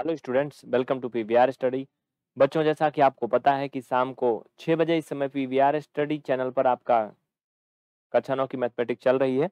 Hello students welcome to PVR study बच्चों जैसा कि आपको पता है कि शाम को छः बजे इस समय पीवीआर स्टडी चैनल पर आपका कक्षा नौ की मैथमेटिक्स चल रही है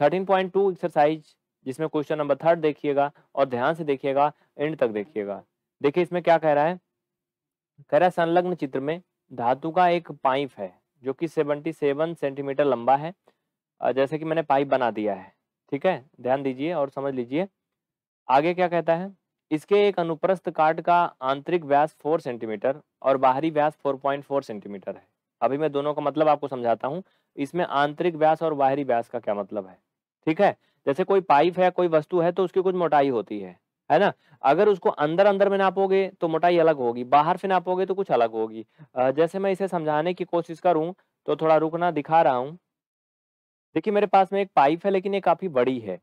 थर्टीन पॉइंट टू एक्सरसाइज जिसमें क्वेश्चन नंबर थर्ड देखिएगा और ध्यान से देखिएगा एंड तक देखिएगा देखिए इसमें क्या कह रहा है कह रहा है संलग्न चित्र में धातु का एक पाइप है जो कि सेवेंटी सेवन सेंटीमीटर लंबा है जैसे कि मैंने पाइप बना दिया है ठीक है ध्यान दीजिए और समझ लीजिए आगे क्या कहता है इसके एक अनुप्रस्थ काट का आंतरिक व्यास 4 सेंटीमीटर और बाहरी व्यास 4.4 सेंटीमीटर है अभी मैं दोनों का मतलब आपको समझाता हूँ इसमें आंतरिक व्यास और बाहरी व्यास का क्या मतलब है ठीक है जैसे कोई पाइप है कोई वस्तु है तो उसकी कुछ मोटाई होती है है ना अगर उसको अंदर अंदर में नापोगे तो मोटाई अलग होगी बाहर से नापोगे तो कुछ अलग होगी जैसे मैं इसे समझाने की कोशिश करूँ तो थोड़ा रुकना दिखा रहा हूँ देखिए मेरे पास में एक पाइप है लेकिन ये काफ़ी बड़ी है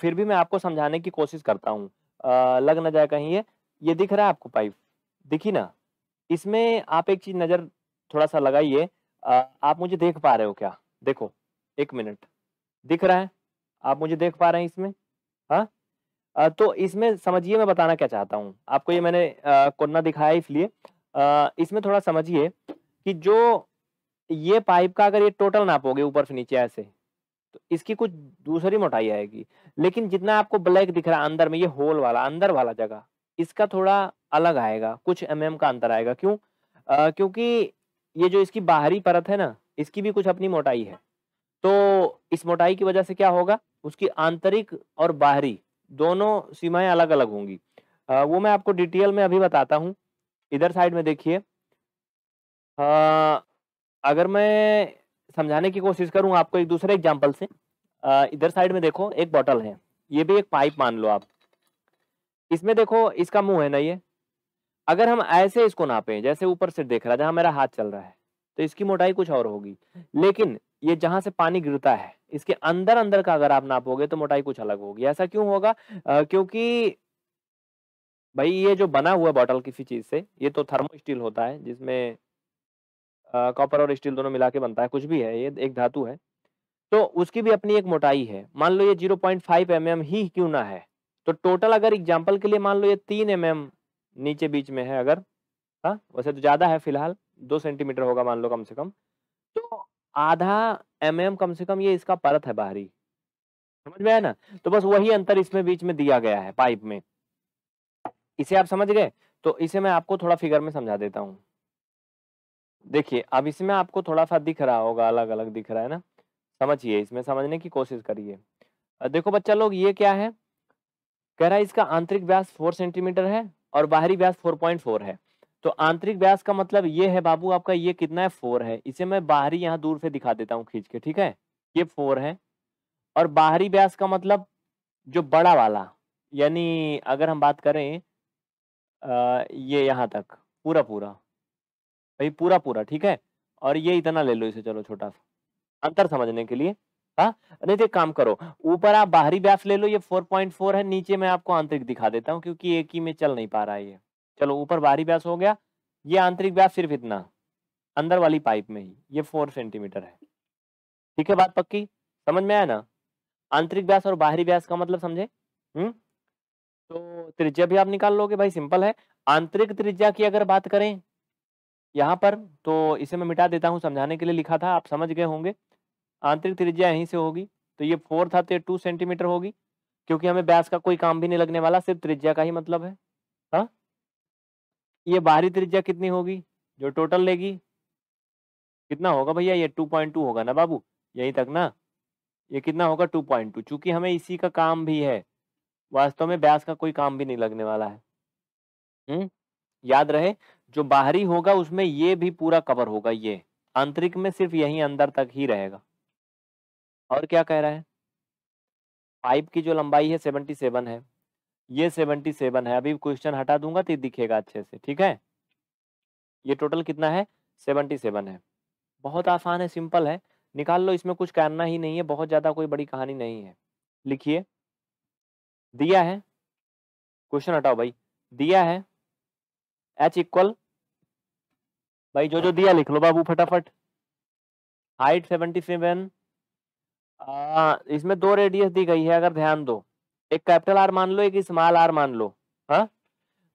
फिर भी मैं आपको समझाने की कोशिश करता हूँ लग ना जाए कहीं ये ये दिख रहा है आपको पाइप दिखी ना इसमें आप एक चीज नजर थोड़ा सा लगाइए आप मुझे देख पा रहे हो क्या देखो एक मिनट दिख रहा है आप मुझे देख पा रहे हैं इसमें हाँ तो इसमें समझिए मैं बताना क्या चाहता हूँ आपको ये मैंने कोना दिखाया इसलिए इसमें थोड़ा समझिए कि जो ये पाइप का अगर ये टोटल नापोगे ऊपर से नीचे ऐसे तो इसकी कुछ दूसरी मोटाई आएगी लेकिन जितना आपको ब्लैक दिख रहा है अंदर में ये होल वाला अंदर वाला जगह इसका थोड़ा अलग आएगा कुछ एम mm का अंतर आएगा क्यों आ, क्योंकि ये जो इसकी बाहरी परत है ना इसकी भी कुछ अपनी मोटाई है तो इस मोटाई की वजह से क्या होगा उसकी आंतरिक और बाहरी दोनों सीमाएं अलग अलग होंगी आ, वो मैं आपको डिटेल में अभी बताता हूँ इधर साइड में देखिए अगर मैं समझाने की कोशिश करूँ आपको एक दूसरे एग्जाम्पल से इधर साइड में देखो एक बॉटल है ये भी एक पाइप मान लो आप इसमें देखो इसका मुंह है ना ये अगर हम ऐसे इसको नापें जैसे ऊपर से देख रहा है मेरा हाथ चल रहा है तो इसकी मोटाई कुछ और होगी लेकिन ये जहां से पानी गिरता है इसके अंदर अंदर का अगर आप नापोगे तो मोटाई कुछ अलग होगी ऐसा क्यों होगा आ, क्योंकि भाई ये जो बना हुआ बॉटल किसी चीज़ से ये तो थर्मो स्टील होता है जिसमें कॉपर और स्टील दोनों मिला के बनता है कुछ भी है ये एक धातु है तो उसकी भी अपनी एक मोटाई है मान लो ये zero point five m m ही क्यों ना है तो टोटल अगर एग्जाम्पल के लिए मान लो ये तीन एम एम नीचे बीच में है अगर हाँ वैसे तो ज़्यादा है फिलहाल दो सेंटीमीटर होगा मान लो कम से कम तो आधा एम एम कम से कम ये इसका परत है बाहरी समझ में आया ना तो बस वही अंतर इसमें बीच में दिया गया है पाइप में इसे आप समझ गए तो इसे मैं आपको थोड़ा फिगर में समझा देता हूँ देखिए, अब इसमें आपको थोड़ा-सा दिख रहा होगा अलग-अलग दिख रहा है ना? समझिए, इसमें समझने की कोशिश करिए। देखो बच्चा लोग ये क्या है? कह रहा है इसका आंतरिक व्यास फोर सेंटीमीटर है और बाहरी व्यास फोर है। तो आंतरिक व्यास का मतलब ये है बाबू आपका ये कितना है फोर है। इसे मैं बाहरी यहाँ दूर से दिखा देता हूँ खींच के, ठीक है? ये फोर है और बाहरी व्यास का मतलब जो बड़ा वाला यानी अगर हम बात करें आ, ये यहाँ तक पूरा-पूरा भाई पूरा पूरा ठीक है और ये इतना ले लो इसे चलो छोटा सा अंतर समझने के लिए हाँ तो एक काम करो ऊपर आप बाहरी व्यास ले लो ये 4.4 है नीचे मैं आपको आंतरिक दिखा देता हूँ क्योंकि एक ही में चल नहीं पा रहा है ये चलो ऊपर बाहरी व्यास हो गया ये आंतरिक व्यास सिर्फ इतना अंदर वाली पाइप में ही ये फोर सेंटीमीटर है ठीक है बात पक्की समझ में आया ना आंतरिक व्यास और बाहरी व्यास का मतलब समझे हम्म तो त्रिज्या भी आप निकाल लोगे भाई सिंपल है आंतरिक त्रिज्या की अगर बात करें यहाँ पर तो इसे मैं मिटा देता हूँ समझाने के लिए लिखा था आप समझ गए होंगे आंतरिक त्रिज्या यहीं से होगी तो ये फोर था तो ये टू सेंटीमीटर होगी क्योंकि हमें ब्यास का कोई काम भी नहीं लगने वाला सिर्फ त्रिज्या का ही मतलब है हा? ये बाहरी त्रिज्या कितनी होगी जो टोटल लेगी कितना होगा भैया ये टू पॉइंट टू होगा ना बाबू यहीं तक ना ये कितना होगा टू पॉइंट टू चूंकि हमें इसी का काम भी है वास्तव में ब्यास का कोई काम भी नहीं लगने वाला है हुँ? हम्म? याद रहे जो बाहरी होगा उसमें ये भी पूरा कवर होगा ये आंतरिक में सिर्फ यही अंदर तक ही रहेगा और क्या कह रहा है पाइप की जो लंबाई है सेवनटी सेवन है ये सेवनटी सेवन है अभी क्वेश्चन हटा दूंगा तो दिखेगा अच्छे से ठीक है ये टोटल कितना है सेवनटी सेवन है बहुत आसान है सिंपल है निकाल लो इसमें कुछ करना ही नहीं है बहुत ज़्यादा कोई बड़ी कहानी नहीं है लिखिए दिया है क्वेश्चन हटाओ भाई दिया है एच इक्वल भाई जो जो दिया लिख लो बाबू फटाफट हाइट सेवेंटी सेवन इसमें दो रेडियस दी गई है अगर ध्यान दो एक कैपिटल आर मान लो एक स्मॉल आर मान लो हाँ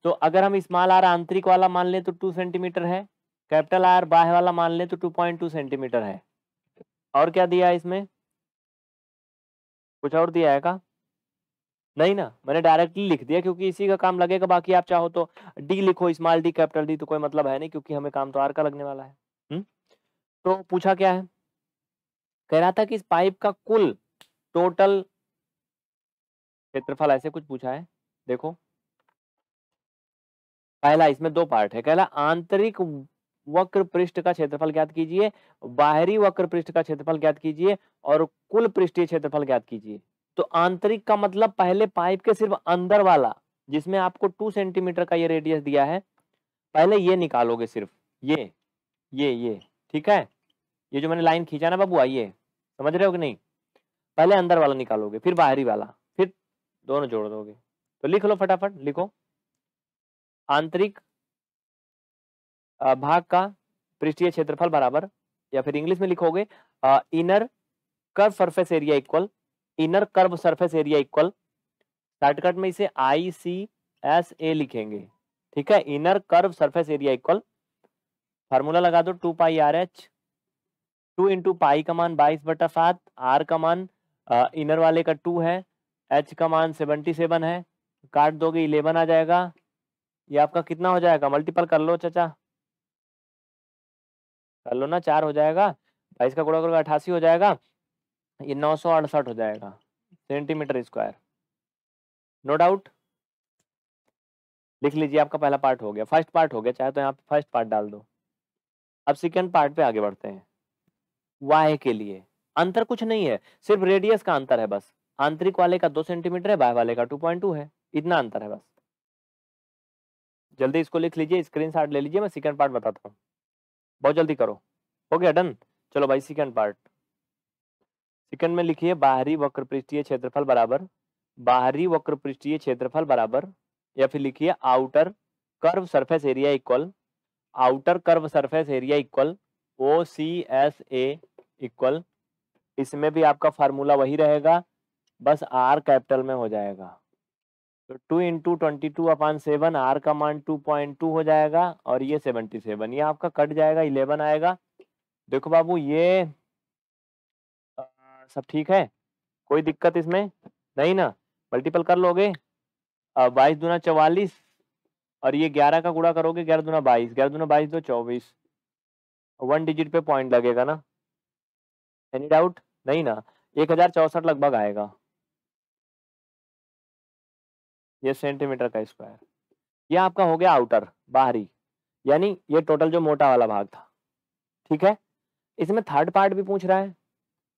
तो अगर हम स्मॉल आर आंतरिक वाला मान लें तो टू सेंटीमीटर है कैपिटल आर बाह वाला मान लें तो टू पॉइंट टू सेंटीमीटर है और क्या दिया है इसमें कुछ और दिया है का नहीं ना मैंने डायरेक्टली लिख दिया क्योंकि इसी का काम लगेगा बाकी आप चाहो तो डी लिखो स्मॉल डी कैपिटल डी तो कोई मतलब है नहीं क्योंकि हमें काम तो आर का लगने वाला है हुँ? हम्म? तो पूछा क्या है कह रहा था कि इस पाइप का कुल टोटल क्षेत्रफल ऐसे कुछ पूछा है देखो पहला इसमें दो पार्ट है कहला आंतरिक वक्र पृष्ठ का क्षेत्रफल ज्ञात कीजिए बाहरी वक्र पृष्ठ का क्षेत्रफल ज्ञात कीजिए और कुल पृष्ठीय क्षेत्रफल ज्ञात कीजिए तो आंतरिक का मतलब पहले पाइप के सिर्फ अंदर वाला जिसमें आपको टू सेंटीमीटर का ये रेडियस दिया है पहले ये निकालोगे सिर्फ ये ये ये ठीक है ये जो मैंने लाइन खींचा ना बाबू आइए समझ रहे हो कि नहीं पहले अंदर वाला निकालोगे फिर बाहरी वाला फिर दोनों जोड़ दोगे तो लिख लो फटाफट लिखो आंतरिक भाग का पृष्ठीय क्षेत्रफल बराबर या फिर इंग्लिश में लिखोगे inner curve surface area equal inner curve surface area equal shortcut में इसे आई सी एस ए लिखेंगे ठीक है inner curve surface area equal formula लगा दो two pi r h two into pi का मान बाईस बटा सात आर का मान इनर वाले का टू है एच का मान सेवेंटी सेवन है काट दोगे इलेवन आ जाएगा ये आपका कितना हो जाएगा मल्टीपल कर लो चाचा कर लो ना चार हो जाएगा बाईस का गुड़ा करोगे अठासी हो जाएगा ये नौ सौ अड़सठ हो जाएगा सेंटीमीटर स्क्वायर नो डाउट लिख लीजिए आपका पहला पार्ट हो गया फर्स्ट पार्ट हो गया चाहे तो यहाँ पे फर्स्ट पार्ट डाल दो अब सेकेंड पार्ट पे आगे बढ़ते हैं वाह के लिए अंतर कुछ नहीं है सिर्फ रेडियस का अंतर है बस आंतरिक वाले का दो सेंटीमीटर है बाहर वाले का टू पॉइंट टू है इतना अंतर है बस जल्दी इसको लिख लीजिए स्क्रीन ले लीजिए मैं सेकेंड पार्ट बताता हूँ बहुत जल्दी करो हो गया डन चलो भाई सेकेंड पार्ट चिकन में लिखिए बाहरी वक्र पृष्ठीय क्षेत्रफल बराबर बाहरी वक्र पृष्ठीय क्षेत्रफल बराबर या फिर लिखिए outer curve surface area equal outer curve surface area equal O C S A equal इसमें भी आपका फार्मूला वही रहेगा बस आर कैपिटल में हो जाएगा तो two into twenty two upon seven r का मान टू पॉइंट टू हो जाएगा और ये सेवनटी सेवन ये आपका कट जाएगा इलेवन आएगा देखो बाबू ये सब ठीक है कोई दिक्कत इसमें नहीं ना मल्टीपल कर लोगे बाईस दूना चवालीस और ये ग्यारह का गुड़ा करोगे ग्यारह दूना बाईस ग्यारह दूना बाईस दो चौबीस वन डिजिट पे पॉइंट लगेगा ना एनी डाउट नहीं ना एक हजार चौसठ लगभग आएगा ये सेंटीमीटर का स्क्वायर ये आपका हो गया आउटर बाहरी यानी ये टोटल जो मोटा वाला भाग था ठीक है इसमें थर्ड पार्ट भी पूछ रहा है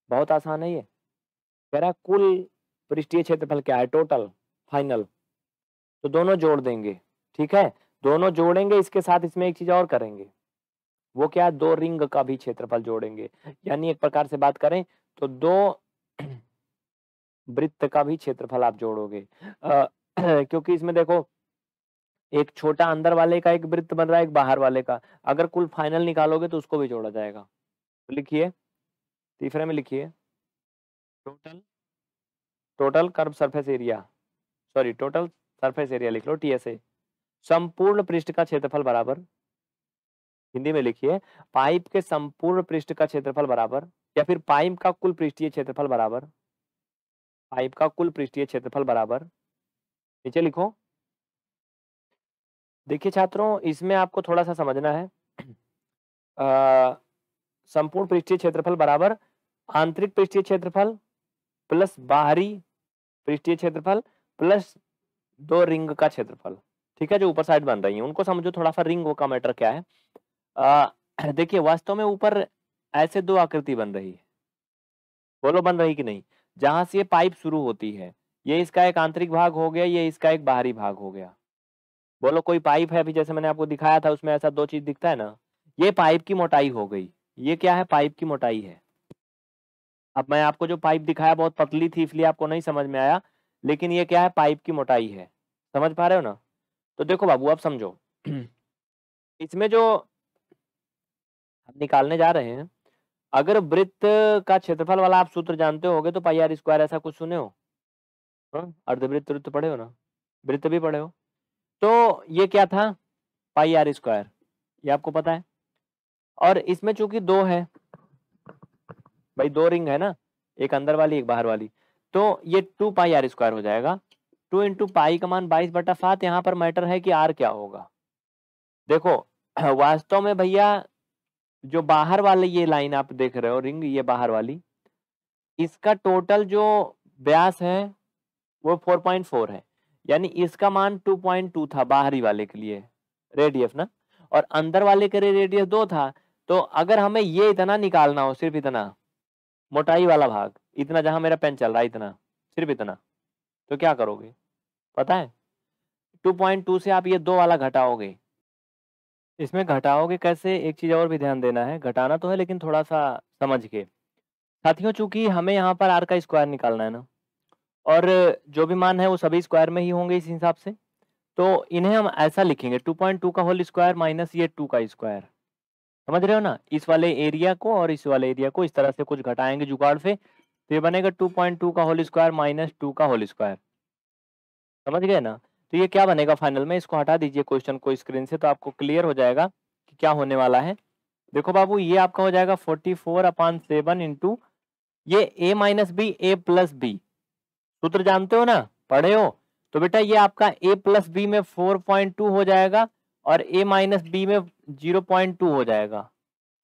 बहुत आसान है ये कह रहा है कुल पृष्ठीय क्षेत्रफल क्या है टोटल फाइनल तो दोनों जोड़ देंगे ठीक है दोनों जोड़ेंगे इसके साथ इसमें एक चीज और करेंगे वो क्या दो रिंग का भी क्षेत्रफल जोड़ेंगे यानी एक प्रकार से बात करें तो दो वृत्त का भी क्षेत्रफल आप जोड़ोगे आ, क्योंकि इसमें देखो एक छोटा अंदर वाले का एक वृत्त बन रहा है एक बाहर वाले का अगर कुल फाइनल निकालोगे तो उसको भी जोड़ा जाएगा तो लिखिए तीसरे में लिखिए total total curve surface area sorry total surface area लिख लो टीएसए संपूर्ण पृष्ठ का क्षेत्रफल बराबर हिंदी में लिखिए पाइप के संपूर्ण पृष्ठ का क्षेत्रफल बराबर या फिर पाइप का कुल पृष्ठीय क्षेत्रफल बराबर पाइप का कुल पृष्ठीय क्षेत्रफल बराबर नीचे लिखो देखिए छात्रों इसमें आपको थोड़ा सा समझना है संपूर्ण पृष्ठीय क्षेत्रफल बराबर आंतरिक पृष्ठीय क्षेत्रफल प्लस बाहरी पृष्ठीय क्षेत्रफल प्लस दो रिंग का क्षेत्रफल ठीक है जो ऊपर साइड बन रही है उनको समझो थोड़ा सा रिंग का मैटर क्या है देखिए वास्तव में ऊपर ऐसे दो आकृति बन रही है बोलो बन रही कि नहीं जहां से ये पाइप शुरू होती है ये इसका एक आंतरिक भाग हो गया ये इसका एक बाहरी भाग हो गया बोलो कोई पाइप है अभी जैसे मैंने आपको दिखाया था उसमें ऐसा दो चीज दिखता है ना ये पाइप की मोटाई हो गई ये क्या है पाइप की मोटाई है अब मैं आपको जो पाइप दिखाया बहुत पतली थी इसलिए आपको नहीं समझ में आया लेकिन ये क्या है पाइप की मोटाई है समझ पा रहे हो ना तो देखो बाबू आप समझो इसमें जो हम निकालने जा रहे हैं अगर वृत्त का क्षेत्रफल वाला आप सूत्र जानते होगे तो पाई आर स्क्वायर ऐसा कुछ सुने हो हाँ, अर्धवृत्त वृत्त पढ़े हो ना वृत्त भी पढ़े हो तो ये क्या था पाई आर स्क्वायर ये आपको पता है और इसमें चूंकि दो है भाई दो रिंग है ना एक अंदर वाली एक बाहर वाली तो ये टू पाई आर स्क्वायर हो जाएगा टू इंटू पाई का मान बाईस बटा सात यहाँ पर मैटर है कि आर क्या होगा देखो वास्तव में भैया जो बाहर वाली ये लाइन आप देख रहे हो रिंग ये बाहर वाली इसका टोटल जो ब्यास है वो फोर पॉइंट फोर है यानी इसका मान टू पॉइंट टू था बाहरी वाले के लिए रेडियस ना और अंदर वाले के लिए रेडियस दो था तो अगर हमें ये इतना निकालना हो सिर्फ इतना मोटाई वाला भाग इतना जहां मेरा पेन चल रहा है इतना सिर्फ इतना तो क्या करोगे पता है 2.2 से आप ये दो वाला घटाओगे इसमें घटाओगे कैसे एक चीज़ और भी ध्यान देना है घटाना तो है लेकिन थोड़ा सा समझ के साथियों चूंकि हमें यहाँ पर आर का स्क्वायर निकालना है ना और जो भी मान है वो सभी स्क्वायर में ही होंगे इस हिसाब से तो इन्हें हम ऐसा लिखेंगे 2.2 का होल स्क्वायर माइनस ये 2 का स्क्वायर समझ रहे हो ना इस वाले एरिया को और इस वाले एरिया को इस तरह से कुछ घटाएंगे जुगाड़ से तो ये बनेगा टू पॉइंट टू का होल स्क्वायर माइनस टू का होल स्क्वायर समझ गए ना तो ये क्या बनेगा फाइनल में इसको हटा दीजिए क्वेश्चन को स्क्रीन से तो आपको क्लियर हो जाएगा कि क्या होने वाला है देखो बाबू ये आपका हो जाएगा forty four upon seven into ये a minus b a plus b सूत्र जानते हो ना पढ़े हो तो बेटा ये आपका ए प्लस बी में फोर पॉइंट टू हो जाएगा और ए माइनस बी में जीरो पॉइंट टू हो जाएगा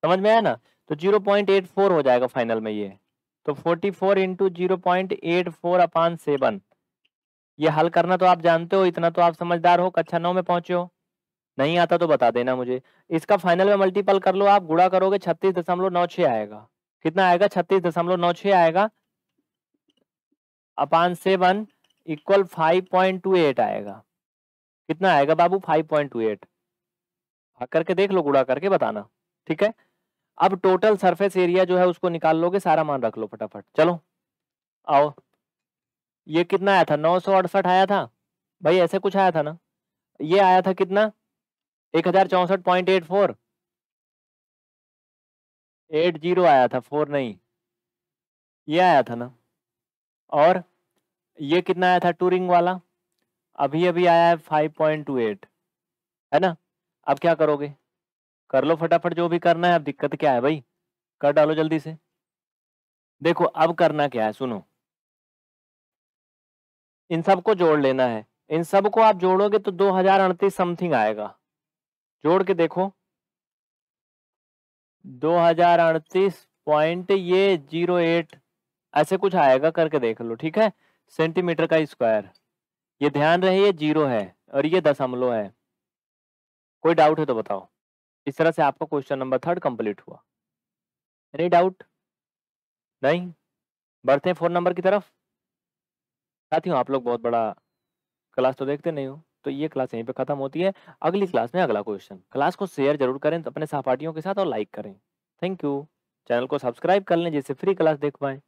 समझ में आया ना तो जीरो पॉइंट एट फोर हो जाएगा फाइनल में ये तो forty four into zero point eight four upon seven ये हल करना तो आप जानते हो इतना तो आप समझदार हो कक्षा नौ में पहुंचे हो नहीं आता तो बता देना मुझे इसका फाइनल में मल्टीपल कर लो आप गुड़ा करोगे छत्तीस दशमलव नौ छः आएगा कितना आएगा छत्तीस दशमलव नौ छः आएगा upon seven equal five point two eight आएगा कितना आएगा बाबू फाइव पॉइंट टू एट करके देख लो गुड़ा करके बताना ठीक है अब टोटल सरफेस एरिया जो है उसको निकाल लोगे सारा मान रख लो फटाफट चलो आओ ये कितना आया था नौ सौ अड़सठ आया था भाई ऐसे कुछ आया था ना ये आया था कितना एक हजार चौसठ point eight four eight zero आया था फोर नहीं ये आया था ना और ये कितना आया था टूरिंग वाला अभी अभी आया है फाइव पॉइंट टू एट है ना अब क्या करोगे कर लो फटाफट जो भी करना है अब दिक्कत क्या है भाई कर डालो जल्दी से देखो अब करना क्या है सुनो इन सबको जोड़ लेना है इन सबको आप जोड़ोगे तो दो हजार अड़तीस समथिंग आएगा जोड़ के देखो दो हजार अड़तीस पॉइंट ये जीरो एट ऐसे कुछ आएगा करके देख लो ठीक है सेंटीमीटर का स्क्वायर ये ध्यान रहे ये जीरो है और ये दशमलव है कोई डाउट है तो बताओ इस तरह से आपका क्वेश्चन नंबर थर्ड कंप्लीट हुआ एनी डाउट नहीं बढ़ते हैं फोन नंबर की तरफ साथियों आप लोग बहुत बड़ा क्लास तो देखते नहीं हो तो ये क्लास यहीं पे खत्म होती है अगली क्लास में अगला क्वेश्चन क्लास को शेयर जरूर करें तो अपने सहपाठियों के साथ और लाइक करें थैंक यू चैनल को सब्सक्राइब कर लें जिससे फ्री क्लास देख पाएँ